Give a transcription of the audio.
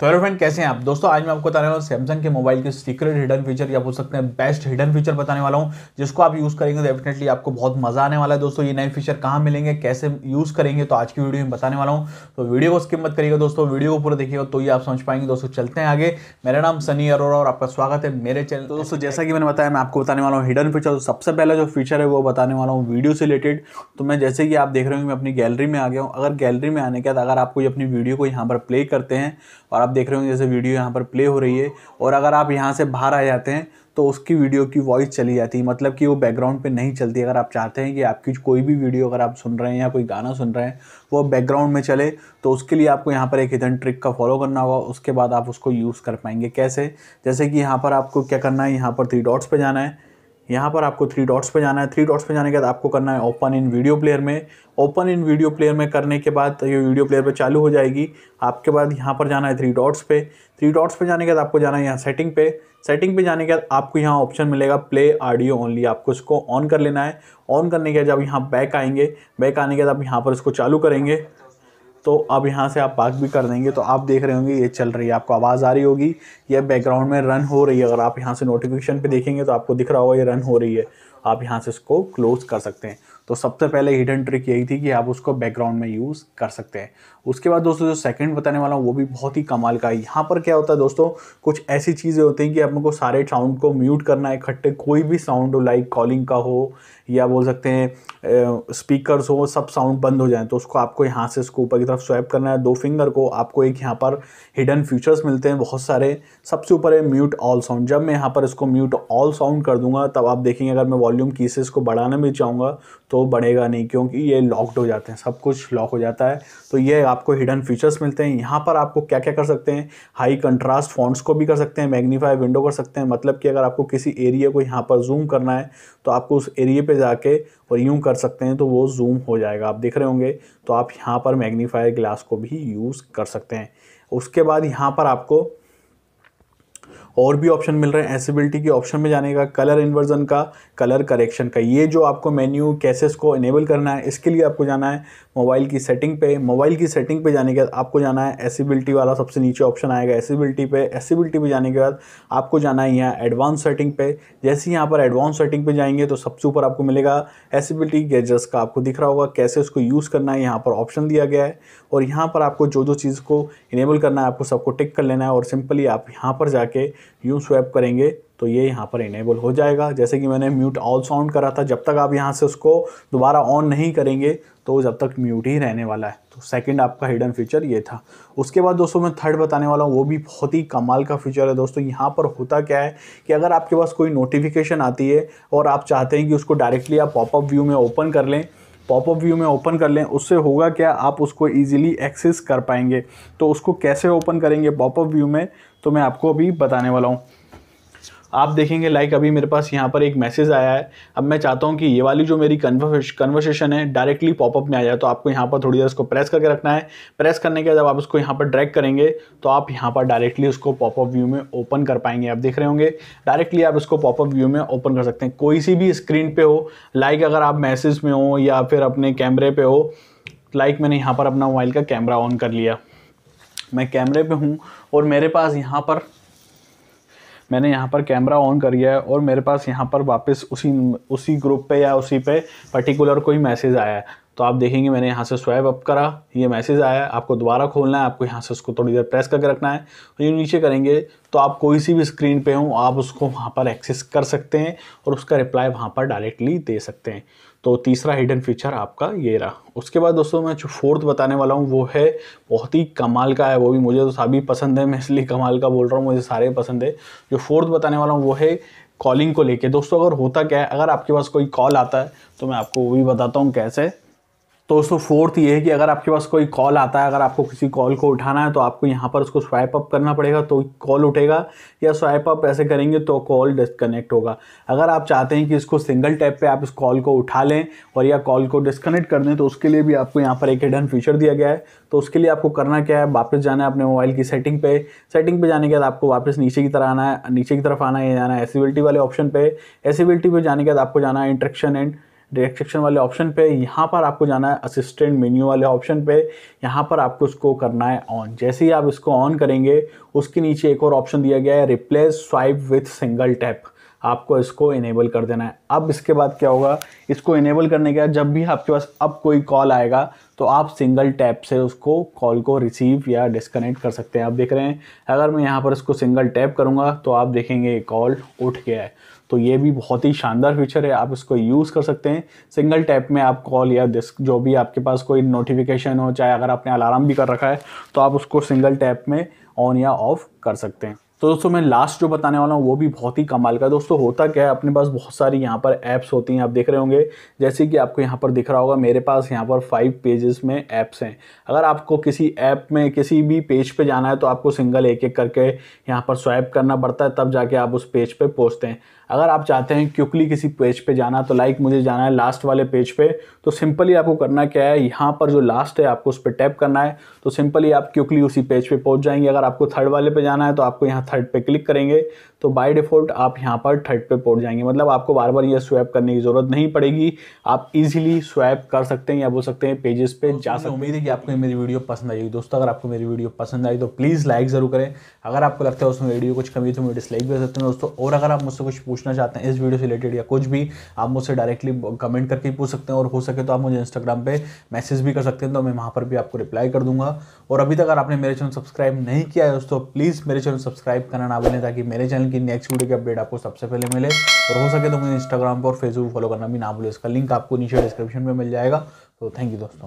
तो hello friend कैसे हैं आप दोस्तों आज मैं आपको बताने वाला हूँ सैमसंग के मोबाइल के सीक्रेट हिडन फीचर या बोल सकते हैं बेस्ट हिडन फीचर बताने वाला हूँ जिसको आप यूज़ करेंगे डेफिनेटली तो आपको बहुत मजा आने वाला है दोस्तों ये नए फीचर कहाँ मिलेंगे कैसे यूज़ करेंगे तो आज की वीडियो में बताने वाला हूँ तो वीडियो को स्किप मत करिएगा दोस्तों वीडियो को पूरा देखिएगा तो ये आप समझ पाएंगे दोस्तों चलते हैं आगे मेरा नाम सनी अरोरा और आपका स्वागत है मेरे चैनल तो दोस्तों जैसा कि मैंने बताया मैं आपको बताने वाला हूँ हिडन फीचर तो सबसे पहला जो फीचर है वो बताने वाला हूँ वीडियो से रिलेटेड तो मैं जैसे कि आप देख रहे हो मैं अपनी गैलरी में आ गया हूँ अगर गैलरी में आने के बाद अगर आप कोई अपनी वीडियो को यहाँ पर प्ले करते हैं और आप देख रहे होंगे जैसे वीडियो यहाँ पर प्ले हो रही है और अगर आप यहाँ से बाहर आ जाते हैं तो उसकी वीडियो की वॉइस चली जाती है मतलब कि वो बैकग्राउंड पे नहीं चलती अगर आप चाहते हैं कि आपकी कोई भी वीडियो अगर आप सुन रहे हैं या कोई गाना सुन रहे हैं वो बैकग्राउंड में चले तो उसके लिए आपको यहाँ पर एक हिडन ट्रिक का फॉलो करना होगा उसके बाद आप उसको यूज़ कर पाएंगे कैसे जैसे कि यहाँ पर आपको क्या करना है यहाँ पर थ्री डॉट्स पर जाना है यहाँ पर आपको थ्री डॉट्स पे जाना है थ्री डॉट्स पे जाने के बाद आपको करना है ओपन इन वीडियो प्लेयर में ओपन इन वीडियो प्लेयर में करने के बाद ये वीडियो प्लेयर पे चालू हो जाएगी आपके बाद यहाँ पर जाना है थ्री डॉट्स पे थ्री डॉट्स पे जाने के बाद आपको जाना है यहाँ सेटिंग पे सेटिंग पे जाने के बाद आपको यहाँ ऑप्शन मिलेगा प्ले ऑडियो ओनली आपको इसको ऑन कर लेना है ऑन करने के बाद जब यहाँ बैक आएंगे बैक आने के बाद आप यहाँ पर इसको चालू करेंगे तो अब यहाँ से आप पार्क भी कर देंगे तो आप देख रहे होंगे ये चल रही है आपको आवाज़ आ रही होगी ये बैकग्राउंड में रन हो रही है अगर आप यहाँ से नोटिफिकेशन पे देखेंगे तो आपको दिख रहा होगा ये रन हो रही है आप यहाँ से इसको क्लोज़ कर सकते हैं तो सबसे पहले हिडन ट्रिक यही थी कि आप उसको बैकग्राउंड में यूज़ कर सकते हैं उसके बाद दोस्तों जो सेकंड बताने वाला हूँ वो भी बहुत ही कमाल का है यहाँ पर क्या होता है दोस्तों कुछ ऐसी चीज़ें होती हैं कि आपको सारे साउंड को म्यूट करना है इकट्ठे कोई भी साउंड हो लाइक कॉलिंग का हो या बोल सकते हैं स्पीकरस हो सब साउंड बंद हो जाए तो उसको आपको यहाँ से उसको ऊपर की तरफ स्वैप करना है दो फिंगर को आपको एक यहाँ पर हिडन फीचर्स मिलते हैं बहुत सारे सबसे ऊपर है म्यूट ऑल साउंड जब मैं यहाँ पर इसको म्यूट ऑल साउंड कर दूंगा तब आप देखेंगे अगर मैं वॉल्यूम की को इसको बढ़ाना भी चाहूँगा तो बढ़ेगा नहीं क्योंकि ये लॉक्ड हो जाते हैं सब कुछ लॉक हो जाता है तो ये आपको हिडन फीचर्स मिलते हैं यहाँ पर आपको क्या क्या कर सकते हैं हाई कंट्रास्ट फॉन्ट्स को भी कर सकते हैं मैग्नीफाई विंडो कर सकते हैं मतलब कि अगर आपको किसी एरिया को यहाँ पर जूम करना है तो आपको उस एरिया पर जाके और यूँ कर सकते हैं तो वो जूम हो जाएगा आप देख रहे होंगे तो आप यहाँ पर मैग्नीफायर ग्लास को भी यूज़ कर सकते हैं उसके बाद यहाँ पर आपको और भी ऑप्शन मिल रहे हैं एसिबिलिटी के ऑप्शन में जाने का कलर इन्वर्जन का कलर करेक्शन का ये जो आपको मेन्यू कैसेस को इनेबल करना है इसके लिए आपको जाना है मोबाइल की सेटिंग पे मोबाइल की सेटिंग पे जाने के बाद आपको जाना है एसेबिलिटी वाला सबसे नीचे ऑप्शन आएगा एसेबिलिटी पे एसेबिलिटी पे जाने के बाद आपको जाना है यहाँ एडवांस सेटिंग पे जैसे यहाँ पर एडवांस सेटिंग पे जाएंगे तो सबसे ऊपर आपको मिलेगा एसेबिलिटी गैजेट्स का आपको दिख रहा होगा कैसे उसको यूज़ करना है यहाँ पर ऑप्शन दिया गया है और यहाँ पर आपको जो जो चीज़ को इनेबल करना है आपको सबको टिक कर लेना है और सिंपली आप यहाँ पर जाके यूँ स्वैप करेंगे तो ये यहाँ पर इनेबल हो जाएगा जैसे कि मैंने म्यूट ऑल साउंड करा था जब तक आप यहाँ से उसको दोबारा ऑन नहीं करेंगे तो जब तक म्यूट ही रहने वाला है तो सेकंड आपका हिडन फीचर ये था उसके बाद दोस्तों मैं थर्ड बताने वाला हूँ वो भी बहुत ही कमाल का फीचर है दोस्तों यहाँ पर होता क्या है कि अगर आपके पास कोई नोटिफिकेशन आती है और आप चाहते हैं कि उसको डायरेक्टली आप पॉपअप व्यू में ओपन कर लें पॉपअप व्यू में ओपन कर लें उससे होगा क्या आप उसको ईजिली एक्सेस कर पाएंगे तो उसको कैसे ओपन करेंगे पॉपअप व्यू में तो मैं आपको अभी बताने वाला हूँ आप देखेंगे लाइक अभी मेरे पास यहाँ पर एक मैसेज आया है अब मैं चाहता हूँ कि ये वाली जो मेरी कन्वर्सेशन है डायरेक्टली पॉपअप में आ जाए तो आपको यहाँ पर थोड़ी देर उसको प्रेस करके रखना है प्रेस करने के बाद जब आप उसको यहाँ पर ड्रैग करेंगे तो आप यहाँ पर डायरेक्टली उसको पॉपअप व्यू में ओपन कर पाएंगे आप देख रहे होंगे डायरेक्टली आप उसको पॉपअप व्यू में ओपन कर सकते हैं कोई सी भी स्क्रीन पर हो लाइक अगर आप मैसेज में हो या फिर अपने कैमरे पे हो लाइक मैंने यहाँ पर अपना मोबाइल का कैमरा ऑन कर लिया मैं कैमरे पे हूँ और मेरे पास यहाँ पर मैंने यहाँ पर कैमरा ऑन कर लिया है और मेरे पास यहाँ पर वापस उसी उसी ग्रुप पे या उसी पे पर्टिकुलर कोई मैसेज आया है तो आप देखेंगे मैंने यहाँ से स्वैप अप करा ये मैसेज आया है आपको दोबारा खोलना है आपको यहाँ से उसको थोड़ी देर प्रेस करके रखना है और ये नीचे करेंगे तो आप कोई सी भी स्क्रीन पे हो आप उसको वहाँ पर एक्सेस कर सकते हैं और उसका रिप्लाई वहाँ पर डायरेक्टली दे सकते हैं तो तीसरा हिडन फीचर आपका ये रहा उसके बाद दोस्तों मैं जो फोर्थ बताने वाला हूँ वो है बहुत ही कमाल का है वो भी मुझे तो सभी पसंद है मैं इसलिए कमाल का बोल रहा हूँ मुझे सारे पसंद है जो फोर्थ बताने वाला हूँ वो है कॉलिंग को लेके दोस्तों अगर होता क्या है अगर आपके पास कोई कॉल आता है तो मैं आपको वो भी बताता हूँ कैसे तो दोस्तों फोर्थ ये है कि अगर आपके पास कोई कॉल आता है अगर आपको किसी कॉल को उठाना है तो आपको यहाँ पर उसको स्वाइप अप करना पड़ेगा तो कॉल उठेगा या स्वाइप अप ऐसे करेंगे तो कॉल डिस्कनेक्ट होगा अगर आप चाहते हैं कि इसको सिंगल टैप पे आप इस कॉल को उठा लें और या कॉल को डिस्कनेक्ट कर दें तो उसके लिए भी आपको यहाँ पर एक हिडन फीचर दिया गया है तो उसके लिए आपको करना क्या है वापस जाना है अपने मोबाइल की सेटिंग पे सेटिंग पे जाने के बाद आपको वापस नीचे की तरह आना है नीचे की तरफ आना है या जाना है एसिबिलिटी वाले ऑप्शन पे एसिबिलिटी पे जाने के बाद आपको जाना है इंट्रेक्शन एंड डायरेक्ट सेक्शन वाले ऑप्शन पे यहाँ पर आपको जाना है असिस्टेंट मेन्यू वाले ऑप्शन पे यहाँ पर आपको इसको करना है ऑन जैसे ही आप इसको ऑन करेंगे उसके नीचे एक और ऑप्शन दिया गया है replace swipe with single tap आपको इसको इनेबल कर देना है अब इसके बाद क्या होगा इसको इनेबल करने के बाद जब भी आपके पास अब कोई कॉल आएगा तो आप सिंगल टैप से उसको कॉल को रिसीव या डिसकनेक्ट कर सकते हैं आप देख रहे हैं अगर मैं यहाँ पर इसको सिंगल टैप करूँगा तो आप देखेंगे कॉल उठ गया है तो ये भी बहुत ही शानदार फीचर है आप इसको यूज़ कर सकते हैं सिंगल टैप में आप कॉल या डिस्क जो भी आपके पास कोई नोटिफिकेशन हो चाहे अगर आपने अलार्म भी कर रखा है तो आप उसको सिंगल टैप में ऑन या ऑफ कर सकते हैं तो दोस्तों मैं लास्ट जो बताने वाला हूँ वो भी बहुत ही कमाल का दोस्तों होता क्या है अपने पास बहुत सारी यहाँ पर ऐप्स होती हैं आप देख रहे होंगे जैसे कि आपको यहाँ पर दिख रहा होगा मेरे पास यहाँ पर फाइव पेजेस में ऐप्स हैं अगर आपको किसी ऐप में किसी भी पेज पे जाना है तो आपको सिंगल एक एक करके यहाँ पर स्वाइप करना पड़ता है तब जाके आप उस पेज पर पहुँचते हैं अगर आप चाहते हैं क्विकली किसी पेज पे जाना तो लाइक मुझे जाना है लास्ट वाले पेज पे तो सिंपली आपको करना क्या है यहाँ पर जो लास्ट है आपको उस पर टैप करना है तो सिंपली आप क्विकली उसी पेज पे पहुँच जाएंगे अगर आपको थर्ड वाले पे जाना है तो आपको यहाँ थर्ड पे क्लिक करेंगे तो बाय डिफ़ॉल्ट आप यहाँ पर थर्ड पर पहुँच जाएंगे मतलब आपको बार बार यह स्वैप करने की ज़रूरत नहीं पड़ेगी आप ईजिली स्वैप कर सकते हैं या बोल सकते हैं पेजेस पर जा सकते हैं उम्मीद है कि आपको मेरी वीडियो पसंद आएगी दोस्तों अगर आपको मेरी वीडियो पसंद आई तो प्लीज़ लाइक ज़रूर करें अगर आपको लगता है उसमें वीडियो कुछ कमी तो मुझे डिसलाइक भी सकते हैं दोस्तों और अगर आप मुझसे कुछ पूछना चाहते हैं इस वीडियो से रिलेटेड या कुछ भी आप मुझसे डायरेक्टली कमेंट करके पूछ सकते हैं और हो सके तो आप मुझे इंस्टाग्राम पर मैसेज भी कर सकते हैं तो मैं वहाँ पर भी आपको रिप्लाई कर दूंगा और अभी तक अगर आपने मेरे चैनल सब्सक्राइब नहीं किया है दोस्तों प्लीज़ मेरे चैनल सब्सक्राइब करना ना बोले ताकि मेरे चैनल की नेक्स्ट वीडियो की अपडेट आपको सबसे पहले मिले और हो सके तो मुझे इंस्टाग्राम पर और फेसबुक फॉलो करना भी ना बोले इसका लिंक आपको नीचे डिस्क्रिप्शन में मिल जाएगा तो थैंक यू दोस्तों